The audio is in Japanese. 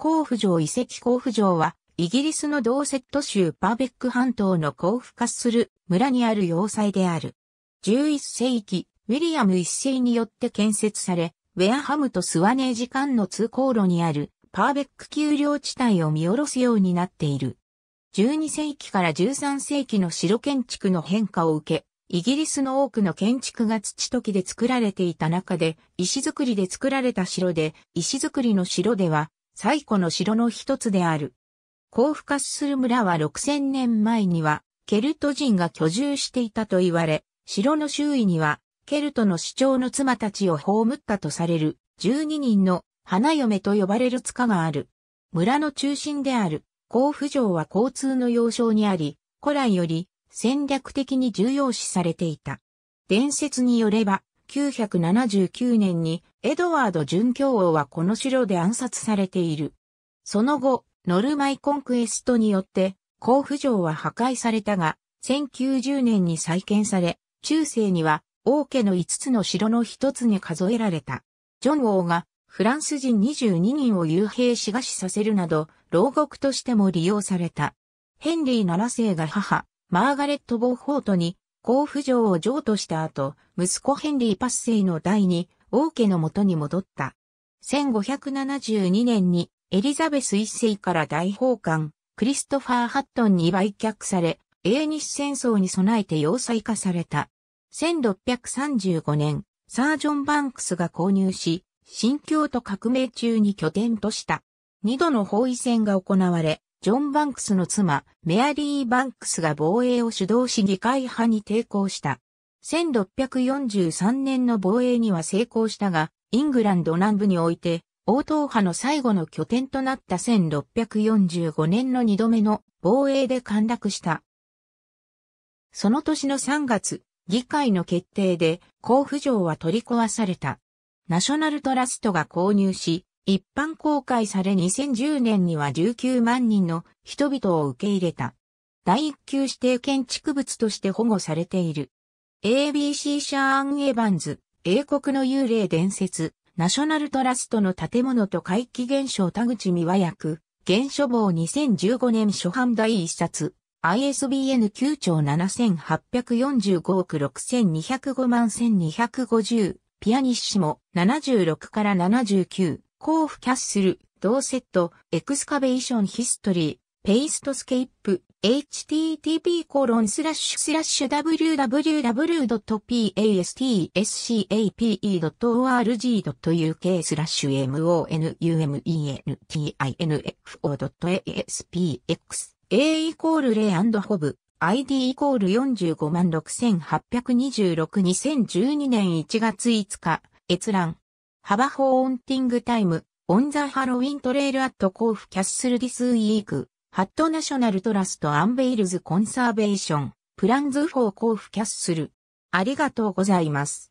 甲府城遺跡甲府城は、イギリスのドーセット州パーベック半島の甲府化する村にある要塞である。11世紀、ウィリアム一世によって建設され、ウェアハムとスワネージ間の通行路にあるパーベック丘陵地帯を見下ろすようになっている。12世紀から13世紀の城建築の変化を受け、イギリスの多くの建築が土時で作られていた中で、石造りで作られた城で、石造りの城では、最古の城の一つである。コーフする村は6000年前には、ケルト人が居住していたと言われ、城の周囲には、ケルトの市長の妻たちを葬ったとされる、12人の花嫁と呼ばれる塚がある。村の中心である、甲府城は交通の要衝にあり、古来より戦略的に重要視されていた。伝説によれば、1979年にエドワード準教王はこの城で暗殺されている。その後、ノルマイコンクエストによって甲府城は破壊されたが、1090年に再建され、中世には王家の5つの城の1つに数えられた。ジョン王がフランス人22人を幽閉し餓死させるなど、牢獄としても利用された。ヘンリー7世が母、マーガレット・ボーフォートに甲府城を譲渡した後、息子ヘンリー・パッセイの第二、王家の元に戻った。1572年にエリザベス一世から大法官、クリストファー・ハットンに売却され、英日戦争に備えて要塞化された。1635年、サージョン・バンクスが購入し、新京都革命中に拠点とした。二度の包囲戦が行われ、ジョン・バンクスの妻、メアリー・バンクスが防衛を主導し議会派に抵抗した。1643年の防衛には成功したが、イングランド南部において、王党派の最後の拠点となった1645年の2度目の防衛で陥落した。その年の3月、議会の決定で、甲府城は取り壊された。ナショナルトラストが購入し、一般公開され2010年には19万人の人々を受け入れた。第一級指定建築物として保護されている。ABC シャーン・エヴァンズ、英国の幽霊伝説、ナショナルトラストの建物と怪奇現象田口美和役、現書房2015年初版第一冊、ISBN 9兆7845億6205万1250、ピアニッシモ76から79。コーフ・キャッスル、同セット、エクスカベーション・ヒストリー、ペイストスケープ、http コロンスラッシュスラッシュ w w w p a s t s c a p e o r g u k スラッシュ m o n u m e n t i n f o a s p x A イコールレアンドホブ ID イコール45万6826 2012年1月5日閲覧幅法オンティングタイム、オンザハロウィントレイルアットコーフキャッスルディスウィーク、ハットナショナルトラストアンベイルズコンサーベーション、プランズフォーコーフキャッスル。ありがとうございます。